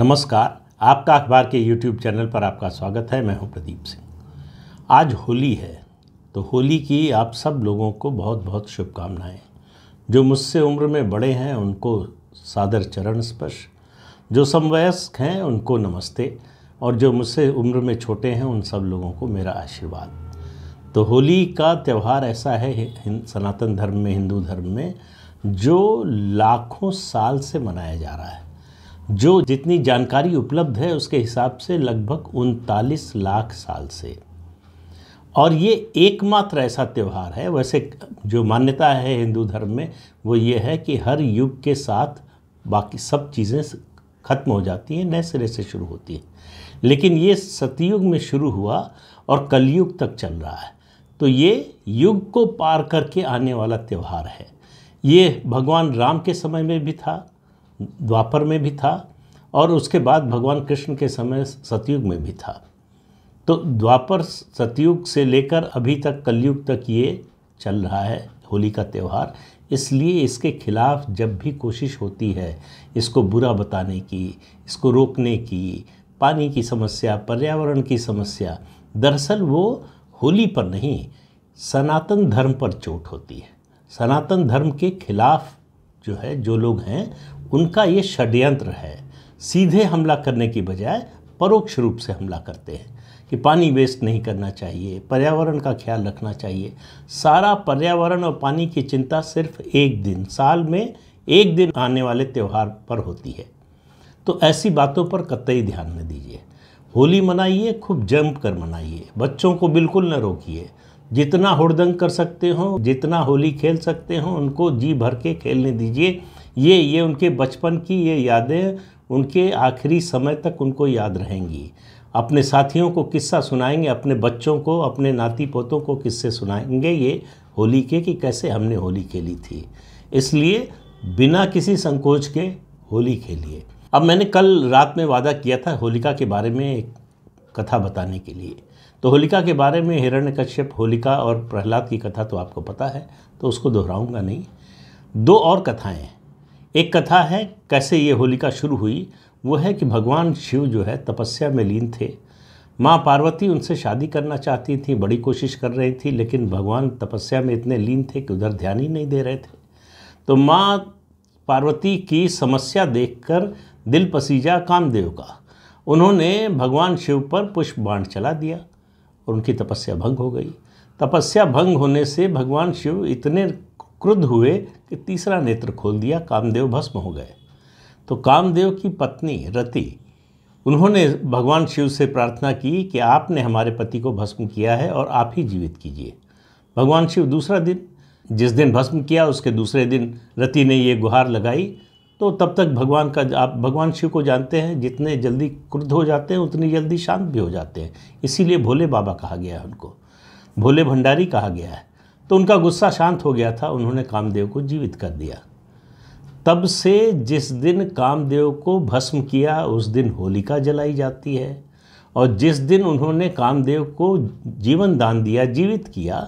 नमस्कार आपका अखबार के यूट्यूब चैनल पर आपका स्वागत है मैं हूं प्रदीप सिंह आज होली है तो होली की आप सब लोगों को बहुत बहुत शुभकामनाएं जो मुझसे उम्र में बड़े हैं उनको सादर चरण स्पर्श जो समवयस्क हैं उनको नमस्ते और जो मुझसे उम्र में छोटे हैं उन सब लोगों को मेरा आशीर्वाद तो होली का त्यौहार ऐसा है सनातन धर्म में हिंदू धर्म में जो लाखों साल से मनाया जा रहा है जो जितनी जानकारी उपलब्ध है उसके हिसाब से लगभग उनतालीस लाख साल से और ये एकमात्र ऐसा त्यौहार है वैसे जो मान्यता है हिंदू धर्म में वो ये है कि हर युग के साथ बाकी सब चीज़ें खत्म हो जाती हैं नए सिरे से शुरू होती हैं लेकिन ये सतयुग में शुरू हुआ और कलयुग तक चल रहा है तो ये युग को पार करके आने वाला त्यौहार है ये भगवान राम के समय में भी था द्वापर में भी था और उसके बाद भगवान कृष्ण के समय सतयुग में भी था तो द्वापर सतयुग से लेकर अभी तक कलयुग तक ये चल रहा है होली का त्यौहार इसलिए इसके खिलाफ जब भी कोशिश होती है इसको बुरा बताने की इसको रोकने की पानी की समस्या पर्यावरण की समस्या दरअसल वो होली पर नहीं सनातन धर्म पर चोट होती है सनातन धर्म के खिलाफ जो है जो लोग हैं उनका ये षड्यंत्र है सीधे हमला करने की बजाय परोक्ष रूप से हमला करते हैं कि पानी वेस्ट नहीं करना चाहिए पर्यावरण का ख्याल रखना चाहिए सारा पर्यावरण और पानी की चिंता सिर्फ एक दिन साल में एक दिन आने वाले त्यौहार पर होती है तो ऐसी बातों पर कतई ध्यान न दीजिए होली मनाइए खूब जम कर मनाइए बच्चों को बिल्कुल न रोकिए जितना हुड़दंग कर सकते हो जितना होली खेल सकते हो उनको जी भर के खेलने दीजिए ये ये उनके बचपन की ये यादें उनके आखिरी समय तक उनको याद रहेंगी अपने साथियों को किस्सा सुनाएंगे अपने बच्चों को अपने नाती पोतों को किस्से सुनाएंगे ये होली के कि कैसे हमने होली खेली थी इसलिए बिना किसी संकोच के होली खेलिए अब मैंने कल रात में वादा किया था होलिका के बारे में एक कथा बताने के लिए तो होलिका के बारे में हिरण्य कश्यप होलिका और प्रहलाद की कथा तो आपको पता है तो उसको दोहराऊंगा नहीं दो और कथाएं एक कथा है कैसे ये होलिका शुरू हुई वो है कि भगवान शिव जो है तपस्या में लीन थे माँ पार्वती उनसे शादी करना चाहती थी बड़ी कोशिश कर रही थी लेकिन भगवान तपस्या में इतने लीन थे कि उधर ध्यान ही नहीं दे रहे थे तो माँ पार्वती की समस्या देखकर दिल पसीजा कामदेव का उन्होंने भगवान शिव पर पुष्प बाण चला दिया और उनकी तपस्या भंग हो गई तपस्या भंग होने से भगवान शिव इतने क्रुद्ध हुए कि तीसरा नेत्र खोल दिया कामदेव भस्म हो गए तो कामदेव की पत्नी रति उन्होंने भगवान शिव से प्रार्थना की कि आपने हमारे पति को भस्म किया है और आप ही जीवित कीजिए भगवान शिव दूसरा दिन जिस दिन भस्म किया उसके दूसरे दिन रति ने ये गुहार लगाई तो तब तक भगवान का आप भगवान शिव को जानते हैं जितने जल्दी क्रुद्ध हो जाते हैं उतनी जल्दी शांत भी हो जाते हैं इसीलिए भोले बाबा कहा गया है उनको भोले भंडारी कहा गया है तो उनका गुस्सा शांत हो गया था उन्होंने कामदेव को जीवित कर दिया तब से जिस दिन कामदेव को भस्म किया उस दिन होलिका जलाई जाती है और जिस दिन उन्होंने कामदेव को जीवन दान दिया जीवित किया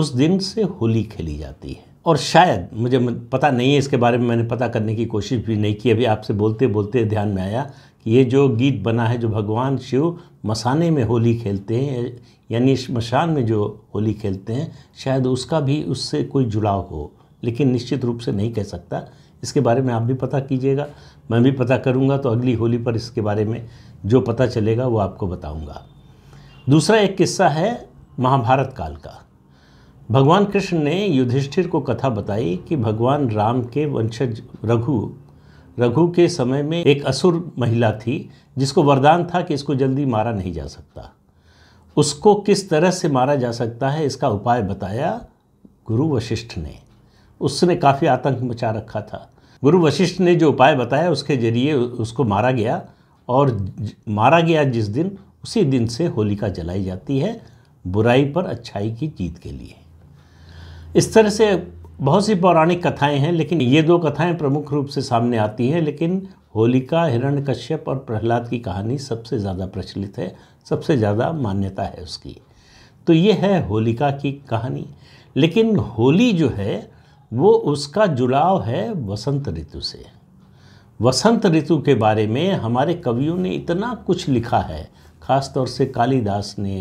उस दिन से होली खेली जाती है और शायद मुझे पता नहीं है इसके बारे में मैंने पता करने की कोशिश भी नहीं की अभी आपसे बोलते बोलते ध्यान में आया ये जो गीत बना है जो भगवान शिव मसाने में होली खेलते हैं यानी शमशान में जो होली खेलते हैं शायद उसका भी उससे कोई जुड़ाव हो लेकिन निश्चित रूप से नहीं कह सकता इसके बारे में आप भी पता कीजिएगा मैं भी पता करूंगा तो अगली होली पर इसके बारे में जो पता चलेगा वो आपको बताऊंगा दूसरा एक किस्सा है महाभारत काल का भगवान कृष्ण ने युधिष्ठिर को कथा बताई कि भगवान राम के वंशज रघु रघु के समय में एक असुर महिला थी जिसको वरदान था कि इसको जल्दी मारा नहीं जा सकता उसको किस तरह से मारा जा सकता है इसका उपाय बताया गुरु वशिष्ठ ने उसने काफ़ी आतंक मचा रखा था गुरु वशिष्ठ ने जो उपाय बताया उसके जरिए उसको मारा गया और मारा गया जिस दिन उसी दिन से होलिका जलाई जाती है बुराई पर अच्छाई की जीत के लिए इस तरह से बहुत सी पौराणिक कथाएं हैं लेकिन ये दो कथाएं प्रमुख रूप से सामने आती हैं लेकिन होलिका हिरण कश्यप और प्रहलाद की कहानी सबसे ज़्यादा प्रचलित है सबसे ज़्यादा मान्यता है उसकी तो ये है होलिका की कहानी लेकिन होली जो है वो उसका जुड़ाव है वसंत ऋतु से वसंत ऋतु के बारे में हमारे कवियों ने इतना कुछ लिखा है खासतौर से कालिदास ने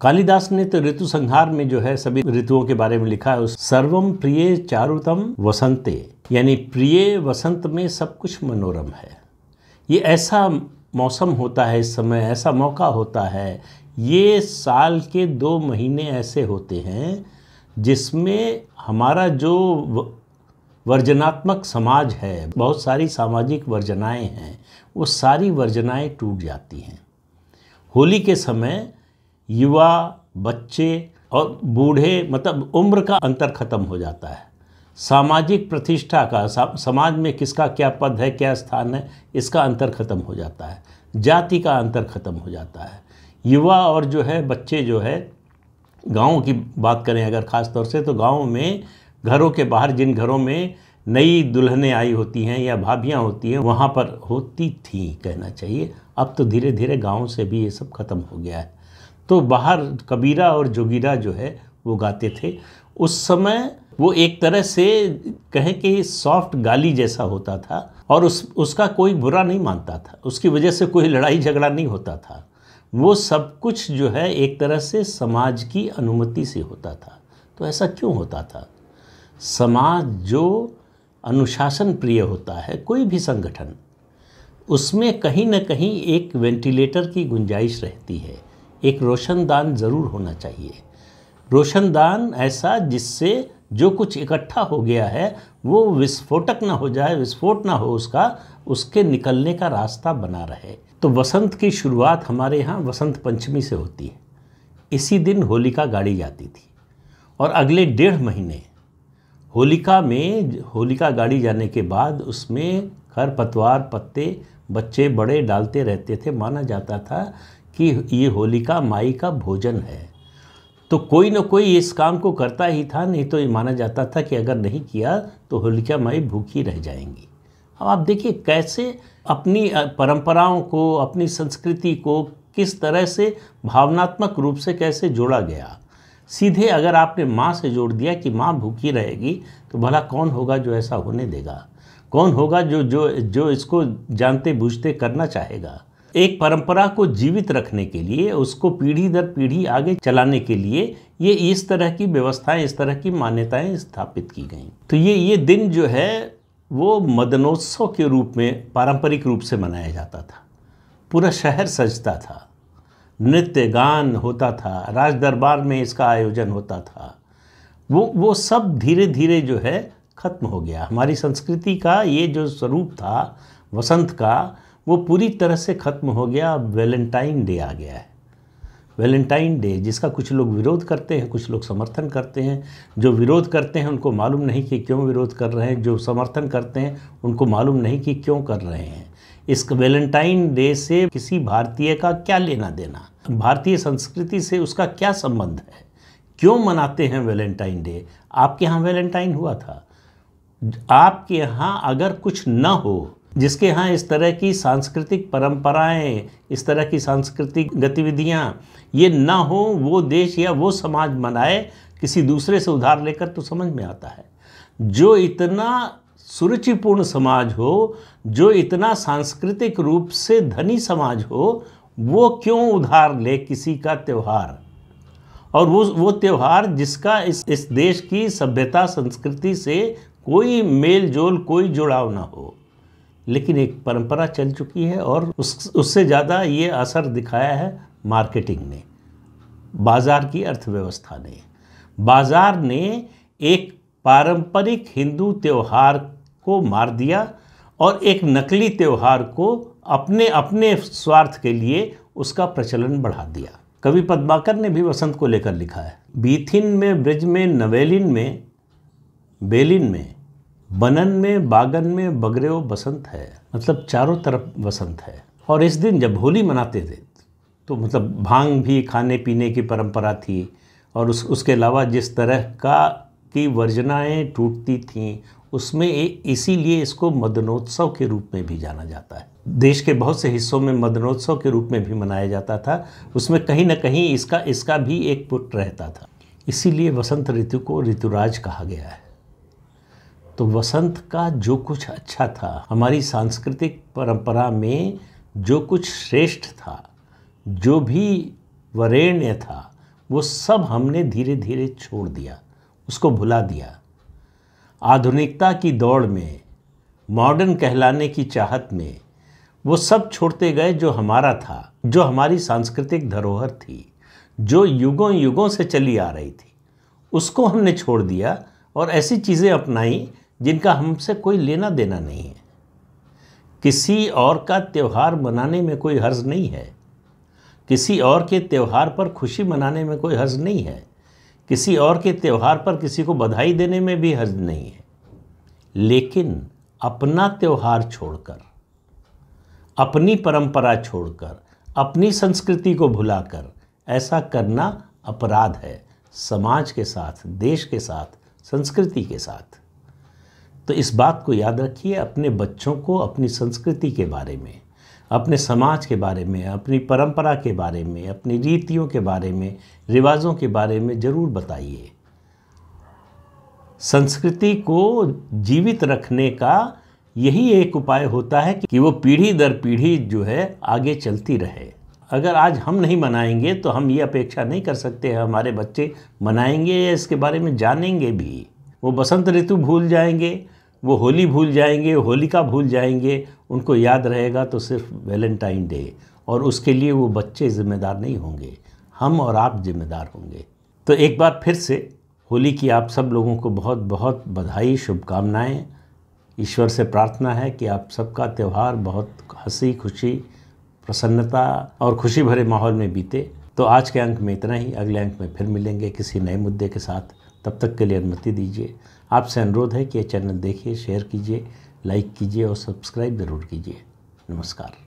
कालिदास ने तो ऋतु संहार में जो है सभी ऋतुओं के बारे में लिखा है उस सर्वम प्रिय चारुतम वसंते यानी प्रिय वसंत में सब कुछ मनोरम है ये ऐसा मौसम होता है इस समय ऐसा मौका होता है ये साल के दो महीने ऐसे होते हैं जिसमें हमारा जो वर्जनात्मक समाज है बहुत सारी सामाजिक वर्जनाएं हैं वो सारी वर्जनाएं टूट जाती हैं होली के समय युवा बच्चे और बूढ़े मतलब उम्र का अंतर खत्म हो जाता है सामाजिक प्रतिष्ठा का समाज में किसका क्या पद है क्या स्थान है इसका अंतर खत्म हो जाता है जाति का अंतर खत्म हो जाता है युवा और जो है बच्चे जो है गाँव की बात करें अगर ख़ास तौर से तो गाँव में घरों के बाहर जिन घरों में नई दुल्हनें आई होती हैं या भाभियाँ होती हैं वहाँ पर होती थी कहना चाहिए अब तो धीरे धीरे गाँव से भी ये सब खत्म हो गया है तो बाहर कबीरा और जोगीरा जो है वो गाते थे उस समय वो एक तरह से कहें कि सॉफ्ट गाली जैसा होता था और उस उसका कोई बुरा नहीं मानता था उसकी वजह से कोई लड़ाई झगड़ा नहीं होता था वो सब कुछ जो है एक तरह से समाज की अनुमति से होता था तो ऐसा क्यों होता था समाज जो अनुशासन प्रिय होता है कोई भी संगठन उसमें कहीं ना कहीं एक वेंटिलेटर की गुंजाइश रहती है एक रोशनदान ज़रूर होना चाहिए रोशनदान ऐसा जिससे जो कुछ इकट्ठा हो गया है वो विस्फोटक ना हो जाए विस्फोट ना हो उसका उसके निकलने का रास्ता बना रहे तो वसंत की शुरुआत हमारे यहाँ वसंत पंचमी से होती है इसी दिन होलिका गाड़ी जाती थी और अगले डेढ़ महीने होलिका में होलिका गाड़ी जाने के बाद उसमें खर पतवार पत्ते बच्चे बड़े डालते रहते थे माना जाता था कि ये होलिका माई का भोजन है तो कोई ना कोई इस काम को करता ही था नहीं तो ये माना जाता था कि अगर नहीं किया तो होलिका माई भूखी रह जाएंगी अब आप देखिए कैसे अपनी परंपराओं को अपनी संस्कृति को किस तरह से भावनात्मक रूप से कैसे जोड़ा गया सीधे अगर आपने माँ से जोड़ दिया कि माँ भूखी रहेगी तो भला कौन होगा जो ऐसा होने देगा कौन होगा जो जो जो इसको जानते बूझते करना चाहेगा एक परंपरा को जीवित रखने के लिए उसको पीढ़ी दर पीढ़ी आगे चलाने के लिए ये इस तरह की व्यवस्थाएं इस तरह की मान्यताएं स्थापित की गई तो ये ये दिन जो है वो मदनोत्सव के रूप में पारंपरिक रूप से मनाया जाता था पूरा शहर सजता था नृत्य गान होता था राज दरबार में इसका आयोजन होता था वो वो सब धीरे धीरे जो है खत्म हो गया हमारी संस्कृति का ये जो स्वरूप था वसंत का वो पूरी तरह से ख़त्म हो गया अब वैलेंटाइन डे आ गया है वैलेंटाइन डे जिसका कुछ लोग विरोध करते हैं कुछ लोग समर्थन करते हैं जो विरोध करते हैं उनको मालूम नहीं कि क्यों विरोध कर रहे हैं जो समर्थन करते हैं उनको मालूम नहीं कि क्यों कर रहे हैं इस वैलेंटाइन डे से किसी भारतीय का क्या लेना देना भारतीय संस्कृति से उसका क्या संबंध है क्यों मनाते हैं वैलेंटाइन डे आपके यहाँ वैलेंटाइन हुआ था आपके यहाँ अगर कुछ न हो जिसके यहाँ इस तरह की सांस्कृतिक परंपराएं इस तरह की सांस्कृतिक गतिविधियाँ ये ना हो वो देश या वो समाज मनाए किसी दूसरे से उधार लेकर तो समझ में आता है जो इतना सुरुचिपूर्ण समाज हो जो इतना सांस्कृतिक रूप से धनी समाज हो वो क्यों उधार ले किसी का त्यौहार और वो वो त्यौहार जिसका इस इस देश की सभ्यता संस्कृति से कोई मेल जोल कोई जुड़ाव ना हो लेकिन एक परंपरा चल चुकी है और उस उससे ज़्यादा ये असर दिखाया है मार्केटिंग ने बाज़ार की अर्थव्यवस्था ने बाज़ार ने एक पारंपरिक हिंदू त्यौहार को मार दिया और एक नकली त्यौहार को अपने अपने स्वार्थ के लिए उसका प्रचलन बढ़ा दिया कवि पद्माकर ने भी वसंत को लेकर लिखा है बीथिन में ब्रिज में नवेलिन में बेलिन में बनन में बागन में बगरे वो बसंत है मतलब चारों तरफ बसंत है और इस दिन जब होली मनाते थे तो मतलब भांग भी खाने पीने की परंपरा थी और उस उसके अलावा जिस तरह का की वर्जनाएँ टूटती थीं उसमें इसीलिए इसको मदनोत्सव के रूप में भी जाना जाता है देश के बहुत से हिस्सों में मदनोत्सव के रूप में भी मनाया जाता था उसमें कहीं ना कहीं इसका इसका भी एक पुट रहता था इसीलिए वसंत ऋतु को ऋतुराज कहा गया है तो वसंत का जो कुछ अच्छा था हमारी सांस्कृतिक परंपरा में जो कुछ श्रेष्ठ था जो भी वरेण्य था वो सब हमने धीरे धीरे छोड़ दिया उसको भुला दिया आधुनिकता की दौड़ में मॉडर्न कहलाने की चाहत में वो सब छोड़ते गए जो हमारा था जो हमारी सांस्कृतिक धरोहर थी जो युगों युगों से चली आ रही थी उसको हमने छोड़ दिया और ऐसी चीज़ें अपनाई जिनका हमसे कोई लेना देना नहीं है किसी और का त्यौहार मनाने में कोई हर्ज नहीं है किसी और के त्यौहार पर खुशी मनाने में कोई हर्ज नहीं है किसी और के त्यौहार पर किसी को बधाई देने में भी हर्ज नहीं है लेकिन अपना त्यौहार छोड़कर अपनी परंपरा छोड़कर अपनी संस्कृति को भुलाकर ऐसा करना अपराध है समाज के साथ देश के साथ संस्कृति के साथ तो इस बात को याद रखिए अपने बच्चों को अपनी संस्कृति के बारे में अपने समाज के बारे में अपनी परंपरा के बारे में अपनी रीतियों के बारे में रिवाजों के बारे में ज़रूर बताइए संस्कृति को जीवित रखने का यही एक उपाय होता है कि वो पीढ़ी दर पीढ़ी जो है आगे चलती रहे अगर आज हम नहीं मनाएंगे तो हम ये अपेक्षा नहीं कर सकते हैं हमारे बच्चे मनाएंगे या इसके बारे में जानेंगे भी वो बसंत ऋतु भूल जाएंगे वो होली भूल जाएंगे होलिका भूल जाएंगे उनको याद रहेगा तो सिर्फ वैलेंटाइन डे और उसके लिए वो बच्चे ज़िम्मेदार नहीं होंगे हम और आप जिम्मेदार होंगे तो एक बार फिर से होली की आप सब लोगों को बहुत बहुत बधाई शुभकामनाएं ईश्वर से प्रार्थना है कि आप सबका त्यौहार बहुत हंसी खुशी प्रसन्नता और खुशी भरे माहौल में बीते तो आज के अंक में इतना ही अगले अंक में फिर मिलेंगे किसी नए मुद्दे के साथ तब तक के लिए अनुमति दीजिए आपसे अनुरोध है कि यह चैनल देखिए शेयर कीजिए लाइक कीजिए और सब्सक्राइब ज़रूर कीजिए नमस्कार